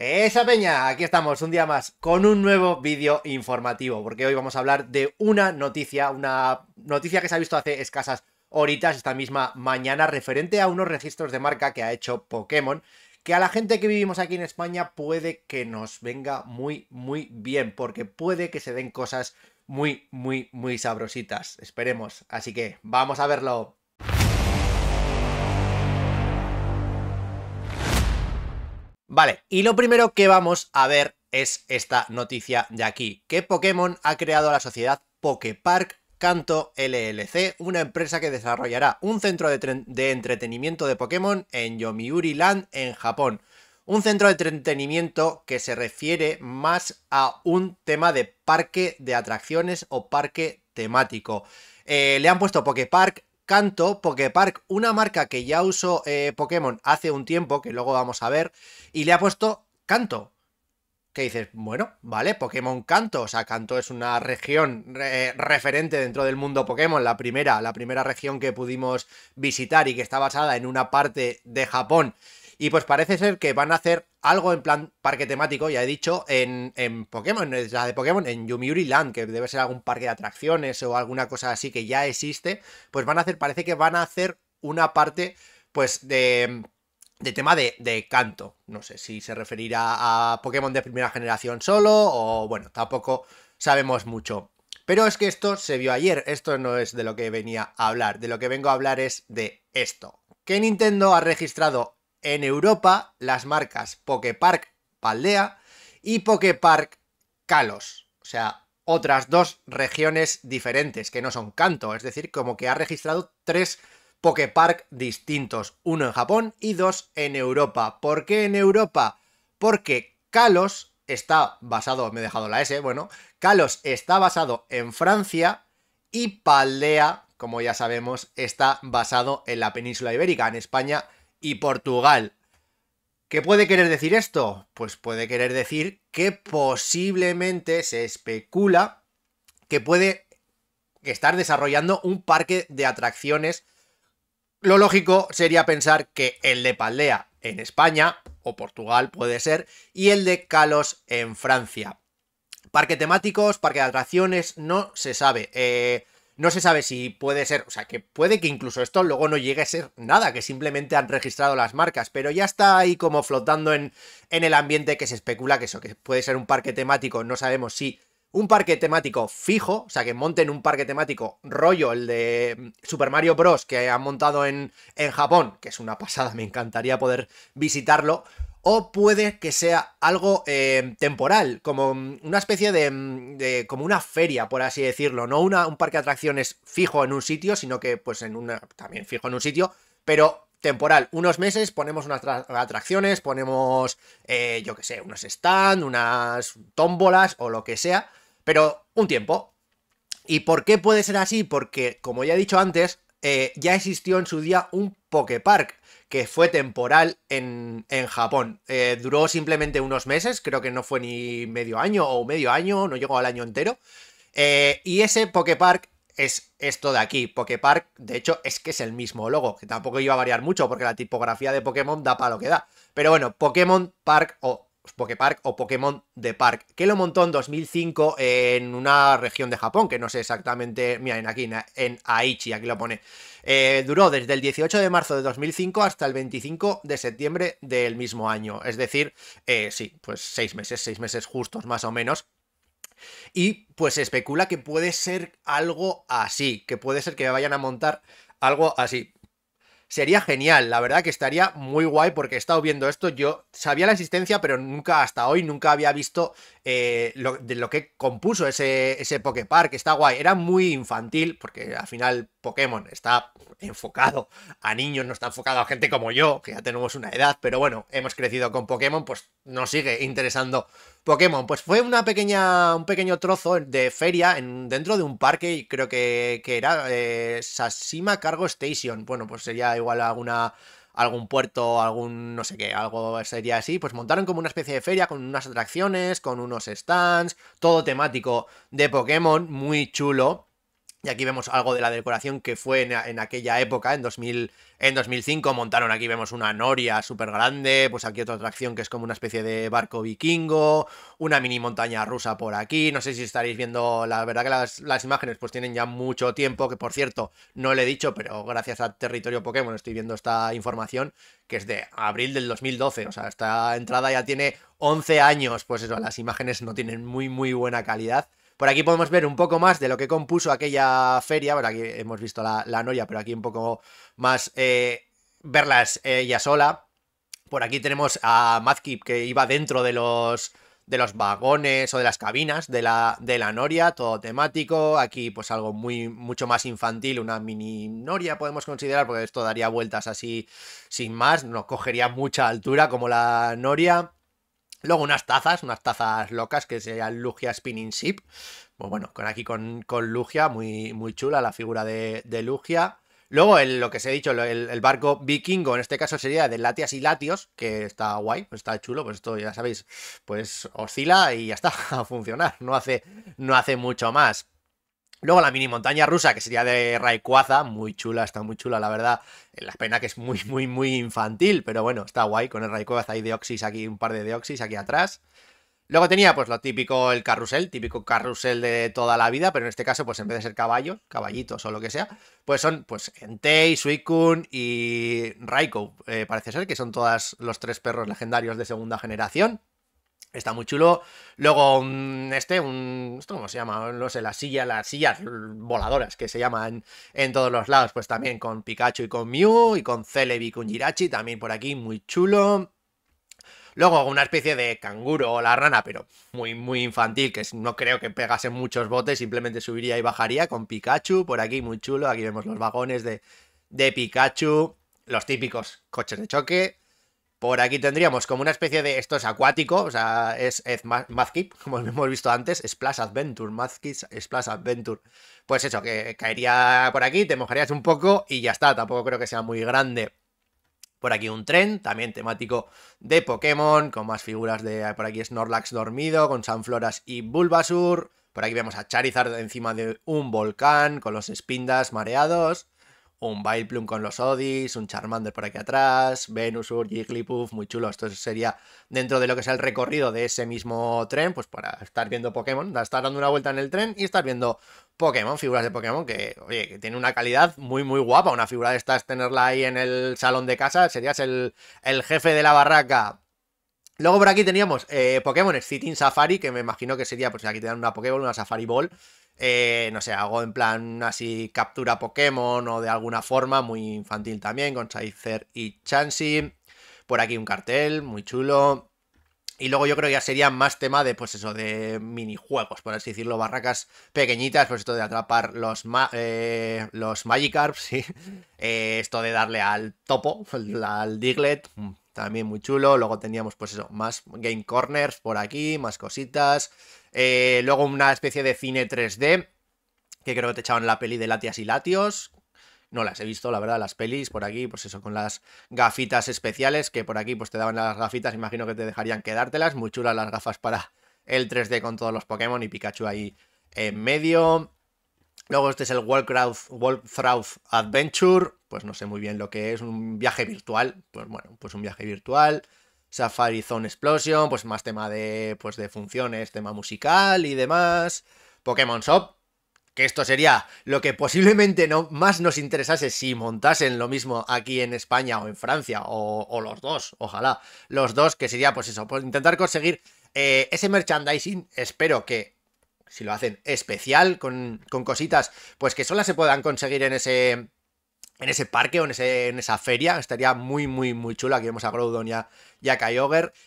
Esa peña, aquí estamos un día más con un nuevo vídeo informativo, porque hoy vamos a hablar de una noticia, una noticia que se ha visto hace escasas horitas, esta misma mañana, referente a unos registros de marca que ha hecho Pokémon, que a la gente que vivimos aquí en España puede que nos venga muy, muy bien, porque puede que se den cosas muy, muy, muy sabrositas, esperemos. Así que vamos a verlo. Vale, y lo primero que vamos a ver es esta noticia de aquí, que Pokémon ha creado la sociedad Pokepark Canto LLC, una empresa que desarrollará un centro de, entretenimiento de Pokémon en Yomiuri Land, en Japón. Un centro de entretenimiento que se refiere más a un tema de parque de atracciones o parque temático. Eh, le han puesto Pokepark Canto, Poképark, una marca que ya usó eh, Pokémon hace un tiempo, que luego vamos a ver, y le ha puesto Canto. Que dices, bueno, vale, Pokémon Canto, o sea, Canto es una región referente dentro del mundo Pokémon, la primera, la primera región que pudimos visitar y que está basada en una parte de Japón y pues parece ser que van a hacer algo en plan parque temático, ya he dicho, en, en Pokémon, en la de Pokémon, en Yumiuri Land, que debe ser algún parque de atracciones o alguna cosa así que ya existe, pues van a hacer, parece que van a hacer una parte, pues, de de tema de, de, canto. No sé si se referirá a Pokémon de primera generación solo o bueno, tampoco sabemos mucho. Pero es que esto se vio ayer, esto no es de lo que venía a hablar, de lo que vengo a hablar es de esto. Que Nintendo ha registrado en Europa las marcas Pokepark Paldea y Pokepark Kalos. O sea, otras dos regiones diferentes que no son Kanto. Es decir, como que ha registrado tres Pokepark distintos. Uno en Japón y dos en Europa. ¿Por qué en Europa? Porque Kalos está basado, me he dejado la S, bueno, Kalos está basado en Francia y Paldea, como ya sabemos, está basado en la península ibérica, en España y Portugal. ¿Qué puede querer decir esto? Pues puede querer decir que posiblemente se especula que puede estar desarrollando un parque de atracciones. Lo lógico sería pensar que el de Paldea en España, o Portugal puede ser, y el de Calos en Francia. Parque temáticos, parque de atracciones, no se sabe. Eh, no se sabe si puede ser, o sea, que puede que incluso esto luego no llegue a ser nada, que simplemente han registrado las marcas, pero ya está ahí como flotando en, el ambiente que se especula que eso, que puede ser un parque temático, no sabemos si un parque temático fijo, o sea, que monten un parque temático rollo, el de mm, Super Mario Bros. que han montado en, en Japón, que es una pasada, me encantaría poder visitarlo, o puede que sea algo em, temporal, como mm, una especie mm, de, como una feria, por así decirlo, no una, un parque de atracciones fijo en un sitio, sino que pues en una, también fijo en un sitio, pero temporal, unos meses, ponemos unas atracciones, ponemos, eh, yo que sé, unos stands, unas tómbolas o lo que sea, pero un tiempo. ¿Y por qué puede ser así? Porque, como ya he dicho antes, eh, ya existió en su día un Pokepark, que fue temporal en, Japón. Eh, duró simplemente unos meses, creo que no fue ni medio año o medio año, no llegó al año entero. Eh, y ese Park es esto de aquí. Park, de hecho, es que es el mismo logo, que tampoco iba a variar mucho porque la tipografía de Pokémon da para lo que da. Pero bueno, Pokémon Park o Poképark o Pokémon de Park, que lo montó en 2005 en una región de Japón, que no sé exactamente, mira, en aquí, en Aichi, aquí lo pone. Eh, duró desde el 18 de marzo de 2005 hasta el 25 de septiembre del mismo año, es decir, eh, sí, pues seis meses, seis meses justos más o menos, y pues se especula que puede ser algo así, que puede ser que vayan a montar algo así sería genial. La verdad que estaría muy guay porque he estado viendo esto. Yo sabía la existencia, pero nunca hasta hoy nunca había visto eh, de lo que compuso ese, ese Poképark, está guay. Era muy infantil, porque al final Pokémon está enfocado a niños, no está enfocado a gente como yo, que ya tenemos una edad, pero bueno, hemos crecido con Pokémon, pues nos sigue interesando Pokémon. Pues fue una pequeña, un pequeño trozo de feria dentro de un parque, y creo que, que era eh, Sashima Cargo Station. Bueno, pues sería igual alguna algún puerto, algún no sé qué, algo sería así, pues montaron como una especie de feria con unas atracciones, con unos stands, todo temático de Pokémon, muy chulo. Y aquí vemos algo de la decoración que fue en, aquella época, en, en 2005 montaron aquí, vemos una noria súper grande, pues aquí otra atracción que es como una especie de barco vikingo, una mini montaña rusa por aquí, no sé si estaréis viendo, la verdad que las, las imágenes pues tienen ya mucho tiempo, que por cierto, no le he dicho, pero gracias a Territorio Pokémon estoy viendo esta información, que es de abril del 2012, o sea, esta entrada ya tiene 11 años, pues eso, las imágenes no tienen muy muy buena calidad, por aquí podemos ver un poco más de lo que compuso aquella feria. Bueno, aquí hemos visto la, noria, pero aquí un poco más eh, verlas eh, ella sola. Por aquí tenemos a Madkip que iba dentro de los de los vagones o de las cabinas de la, de la noria, todo temático. Aquí, pues algo muy, mucho más infantil, una mini noria podemos considerar, porque esto daría vueltas así sin más, no cogería mucha altura como la noria. Luego unas tazas, unas tazas locas que serían Lugia Spinning Ship. Pues bueno, con aquí con, Lugia, muy, muy chula la figura de, de Lugia. Luego, lo que se ha dicho, el, barco vikingo, en este caso sería de Latias y Latios, que está guay, está chulo, pues esto ya sabéis, pues oscila y ya está, a funcionar, no hace, no hace mucho más. Luego la mini montaña rusa, que sería de Rayquaza, muy chula, está muy chula, la verdad. Eh, la pena que es muy, muy, muy infantil, pero bueno, está guay con el Rayquaza y Deoxys aquí, un par de Deoxys aquí atrás. Luego tenía pues lo típico, el carrusel, típico carrusel de toda la vida, pero en este caso pues en vez de ser caballo, caballitos o lo que sea, pues son pues Entei, Suicune y Raikou, eh, parece ser que son todos los tres perros legendarios de segunda generación. Está muy chulo. Luego, este, un. ¿Esto cómo se llama? No sé, la silla, las sillas voladoras que se llaman en todos los lados. Pues también con Pikachu y con Mew. Y con Celebi y con También por aquí, muy chulo. Luego una especie de canguro o la rana, pero muy, muy infantil, que no creo que pegase muchos botes, simplemente subiría y bajaría con Pikachu, por aquí muy chulo, aquí vemos los vagones de, de Pikachu, los típicos coches de choque, por aquí tendríamos como una especie de... Esto es acuático, o sea, es, Madkip, como hemos visto antes, Splash Adventure, Mazkip, Splash Adventure. Pues eso, que caería por aquí, te mojarías un poco y ya está, tampoco creo que sea muy grande. Por aquí un tren, también temático de Pokémon, con más figuras de... Por aquí es Norlax dormido, con Sanfloras y Bulbasur. Por aquí vemos a Charizard encima de un volcán, con los espindas mareados un Vileplume con los odys un Charmander por aquí atrás, Venusur, Jigglypuff, muy chulo. Esto sería dentro de lo que sea el recorrido de ese mismo tren, pues para estar viendo Pokémon, estar dando una vuelta en el tren y estar viendo Pokémon, figuras de Pokémon que, oye, que tiene una calidad muy, muy guapa. Una figura de estas, tenerla ahí en el salón de casa, serías el, el jefe de la barraca Luego por aquí teníamos eh, Pokémon Exciting Safari, que me imagino que sería, pues aquí te dan una Pokéball, una Safari Ball. Eh, no sé, algo en plan así captura Pokémon o de alguna forma, muy infantil también, con Scyther y Chansey. Por aquí un cartel muy chulo. Y luego yo creo que ya sería más tema de, pues eso, de minijuegos, por así decirlo, barracas pequeñitas, pues esto de atrapar los, eh, los ¿sí? Eh, esto de darle al topo, al Diglett, mm, también muy chulo. Luego teníamos, pues eso, más Game Corners por aquí, más cositas. Eh, luego una especie de cine 3D, que creo que te echaban la peli de Latias y Latios, no las he visto, la verdad, las pelis por aquí, pues eso, con las gafitas especiales, que por aquí pues te daban las gafitas, imagino que te dejarían quedártelas, muy chulas las gafas para el 3D con todos los Pokémon y Pikachu ahí en medio. Luego este es el Wolfcraft Adventure, pues no sé muy bien lo que es, un viaje virtual, pues bueno, pues un viaje virtual. Safari Zone Explosion, pues más tema de, pues de funciones, tema musical y demás. Pokémon Shop, que esto sería lo que posiblemente no, más nos interesase si montasen lo mismo aquí en España o en Francia, o, los dos, ojalá, los dos, que sería pues eso, pues intentar conseguir eh, ese merchandising, espero que si lo hacen especial, con, cositas, pues que solo se puedan conseguir en ese en ese parque o en, esa feria. Estaría muy, muy, muy chula. que vemos a Groudon a, y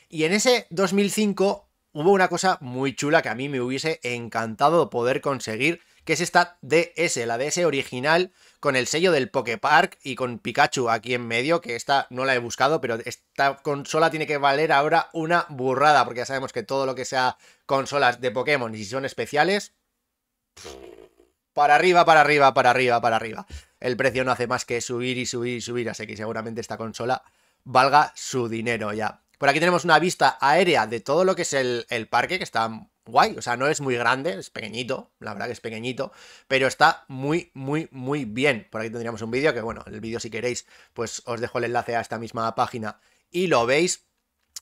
Y en ese 2005 hubo una cosa muy chula que a mí me hubiese encantado poder conseguir que es esta DS, la DS original, con el sello del Park y con Pikachu aquí en medio, que esta no la he buscado, pero esta consola tiene que valer ahora una burrada, porque ya sabemos que todo lo que sea consolas de Pokémon y si son especiales... Para arriba, para arriba, para arriba, para arriba. El precio no hace más que subir y subir y subir, así que seguramente esta consola valga su dinero ya. Por aquí tenemos una vista aérea de todo lo que es el, el parque, que está guay. O sea, no es muy grande, es pequeñito, la verdad que es pequeñito, pero está muy, muy, muy bien. Por aquí tendríamos un vídeo que, bueno, el vídeo si queréis, pues os dejo el enlace a esta misma página y lo veis.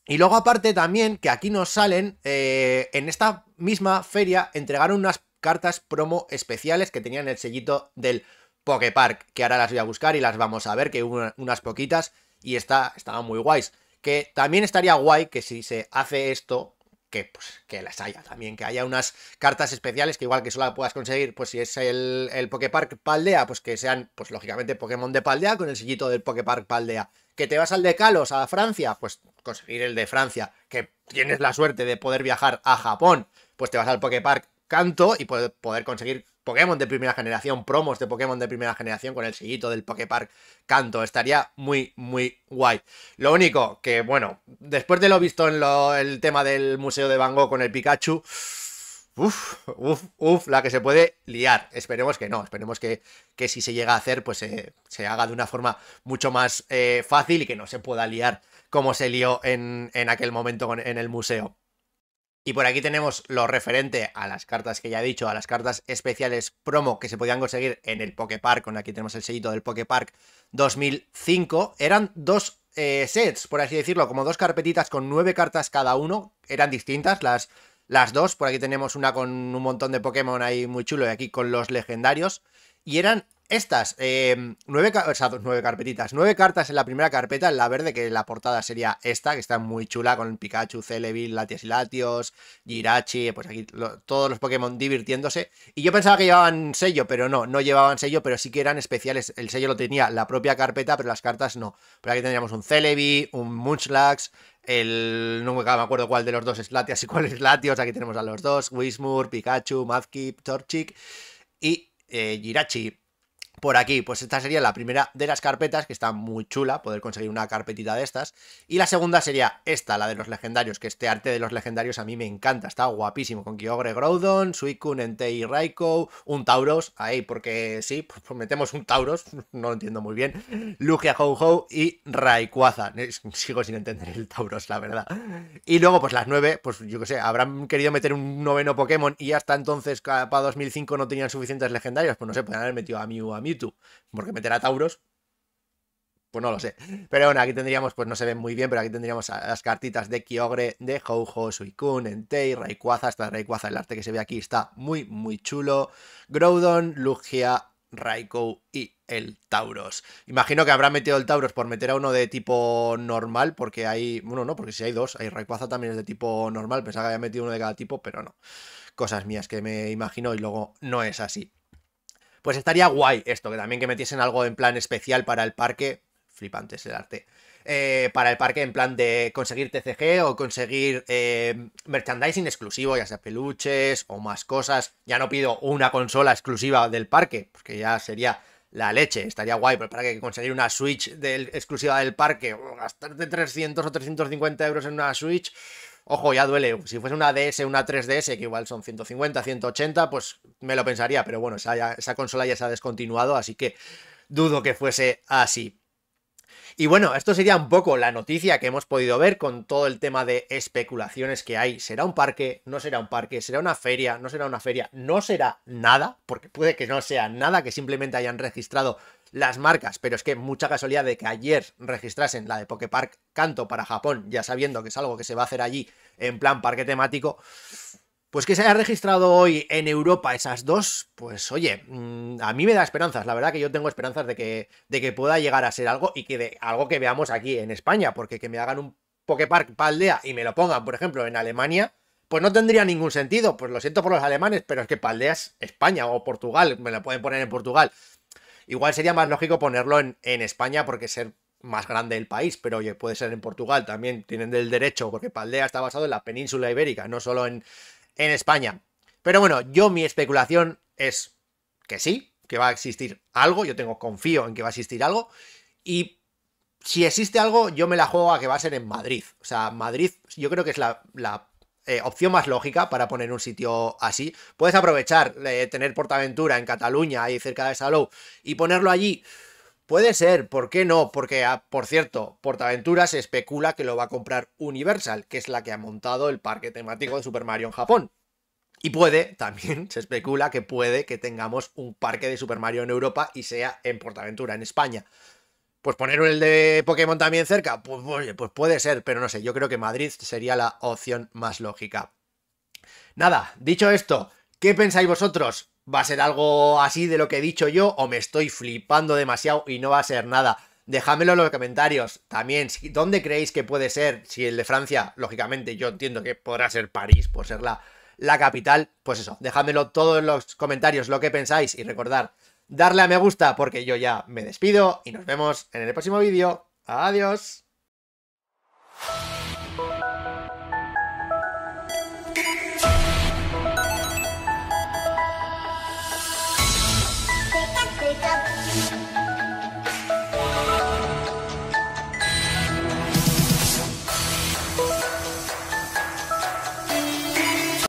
Y luego aparte también que aquí nos salen, eh, en esta misma feria entregaron unas cartas promo especiales que tenían el sellito del Pokepark, que ahora las voy a buscar y las vamos a ver, que hubo unas poquitas y está, estaban muy guays. Que también estaría guay que si se hace esto, que, pues, que las haya también, que haya unas cartas especiales que igual que solo puedas conseguir, pues si es el, el Poképark Paldea, pues que sean, pues lógicamente Pokémon de Paldea con el sillito del Poképark Paldea. Que te vas al de Kalos, a Francia, pues conseguir el de Francia, que tienes la suerte de poder viajar a Japón, pues te vas al Poképark Canto y poder conseguir Pokémon de primera generación, promos de Pokémon de primera generación con el sillito del Poképark Canto. Estaría muy, muy guay. Lo único que, bueno, después de lo visto en el tema del Museo de Van Gogh con el Pikachu, uff, uff, uff, la que se puede liar. Esperemos que no, esperemos que, si se llega a hacer, pues eh, se haga de una forma mucho más eh, fácil y que no se pueda liar como se lió en aquel momento en el museo. Y por aquí tenemos lo referente a las cartas que ya he dicho, a las cartas especiales promo que se podían conseguir en el Poképark, con aquí tenemos el sellito del Poképark 2005. Eran dos eh, sets, por así decirlo, como dos carpetitas con nueve cartas cada uno, eran distintas las, las dos, por aquí tenemos una con un montón de Pokémon ahí muy chulo y aquí con los legendarios, y eran estas, em, nueve, nueve carpetitas, nueve cartas en la primera carpeta, en la verde, que la portada sería esta, que está muy chula, con Pikachu, Celebi, Latias y Latios, Girachi, pues aquí todos los Pokémon divirtiéndose. Y yo pensaba que llevaban sello, pero no, no llevaban sello, pero sí que eran especiales. El sello lo tenía la propia carpeta, pero las cartas no. Pero aquí tendríamos un Celebi, un Munchlax, el... No me acuerdo cuál de los dos es Latias y cuál es Latios. Aquí tenemos a los dos, Wismur, Pikachu, Mudkip, Torchic y Girachi. Eh, por aquí. Pues esta sería la primera de las carpetas, que está muy chula, poder conseguir una carpetita de estas. Y la segunda sería esta, la de los legendarios, que este arte de los legendarios a mí me encanta, está guapísimo, con Kyogre Groudon, Suicune, Entei Raikou, un Tauros, ahí porque sí, pues, pues metemos un Tauros, no lo entiendo muy bien, Lugia Ho-Ho y Raikouza eh, Sigo sin entender el Tauros, la verdad. Y luego, pues las nueve, pues yo qué sé, habrán querido meter un noveno Pokémon y hasta entonces, para 2005 no tenían suficientes legendarios, pues no sé, podrían haber metido a Mew, a Mew porque meter a Tauros, pues no lo sé. Pero bueno, aquí tendríamos, pues no se ven muy bien, pero aquí tendríamos las cartitas de Kyogre, de Ho-Oh, Suicune, Entei, Rayquaza. Esta Rayquaza, el arte que se ve aquí está muy, muy chulo. Groudon, Lugia, Raikou y el Tauros. Imagino que habrá metido el Tauros por meter a uno de tipo normal, porque hay... Bueno, no, porque si hay dos, hay Rayquaza también es de tipo normal. Pensaba que había metido uno de cada tipo, pero no. Cosas mías que me imagino y luego no es así. Pues estaría guay esto, que también que metiesen algo en plan especial para el parque. es el arte. Eh, para el parque en plan de conseguir TCG o conseguir eh, merchandising exclusivo, ya sea peluches o más cosas. Ya no pido una consola exclusiva del parque, porque ya sería la leche, estaría guay, pero para que conseguir una Switch exclusiva del parque, o gastarte 300 o 350 euros en una Switch, Ojo, ya duele. Si fuese una DS, una 3DS, que igual son 150, 180, pues me lo pensaría. Pero bueno, esa, consola ya se ha descontinuado, así que dudo que fuese así. Y bueno, esto sería un poco la noticia que hemos podido ver con todo el tema de especulaciones que hay. ¿Será un parque? ¿No será un parque? ¿Será una feria? ¿No será una feria? ¿No será nada? Porque puede que no sea nada, que simplemente hayan registrado las marcas, pero es que mucha casualidad de que ayer registrasen la de Poképark Canto para Japón, ya sabiendo que es algo que se va a hacer allí en plan parque temático, pues que se haya registrado hoy en Europa esas dos, pues oye, mm, a mí me da esperanzas, la verdad que yo tengo esperanzas de que, de que pueda llegar a ser algo y que de, algo que veamos aquí en España, porque que me hagan un Poképark paldea y me lo pongan, por ejemplo, en Alemania, pues no tendría ningún sentido. Pues lo siento por los alemanes, pero es que es España o Portugal, me lo pueden poner en Portugal. Igual sería más lógico ponerlo en, España porque ser más grande el país, pero oye, puede ser en Portugal también, tienen del derecho, porque Paldea está basado en la península ibérica, no solo en, España. Pero bueno, yo mi especulación es que sí, que va a existir algo, yo tengo confío en que va a existir algo, y si existe algo, yo me la juego a que va a ser en Madrid. O sea, Madrid yo creo que es la, la eh, opción más lógica para poner un sitio así. Puedes aprovechar, eh, tener Portaventura en Cataluña, ahí cerca de Salou, y ponerlo allí. Puede ser, ¿por qué no? Porque, ah, por cierto, Portaventura se especula que lo va a comprar Universal, que es la que ha montado el parque temático de Super Mario en Japón. Y puede, también se especula que puede que tengamos un parque de Super Mario en Europa y sea en Portaventura, en España pues poner el de Pokémon también cerca, pues, pues, puede ser, pero no sé, yo creo que Madrid sería la opción más lógica. Nada, dicho esto, ¿qué pensáis vosotros? ¿Va a ser algo así de lo que he dicho yo o me estoy flipando demasiado y no va a ser nada? Dejadmelo en los comentarios. También, ¿dónde creéis que puede ser? Si el de Francia, lógicamente, yo entiendo que podrá ser París por ser la, capital. Pues eso, dejadmelo todo en los comentarios lo que pensáis y recordar darle a me gusta porque yo ya me despido y nos vemos en el próximo vídeo. Adiós.